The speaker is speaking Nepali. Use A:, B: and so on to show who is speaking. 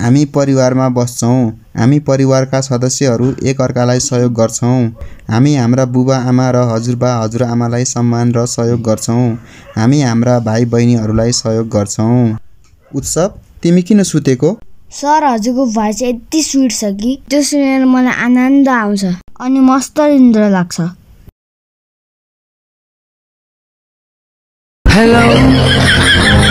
A: हामी परिवारमा बस्छौँ हामी परिवारका सदस्यहरू एकअर्कालाई सहयोग गर्छौँ हामी हाम्रा बुबा आमा र हजुरबा हजुरआमालाई सम्मान र सहयोग गर्छौँ हामी हाम्रा भाइ बहिनीहरूलाई सहयोग गर्छौँ उत्सव तिमी किन सुतेको
B: सर हजुरको भाइ चाहिँ यति स्विट छ कि त्यो सुनेर मलाई आनन्द आउँछ अनि
C: मस्त इन्द्र लाग्छ हेलो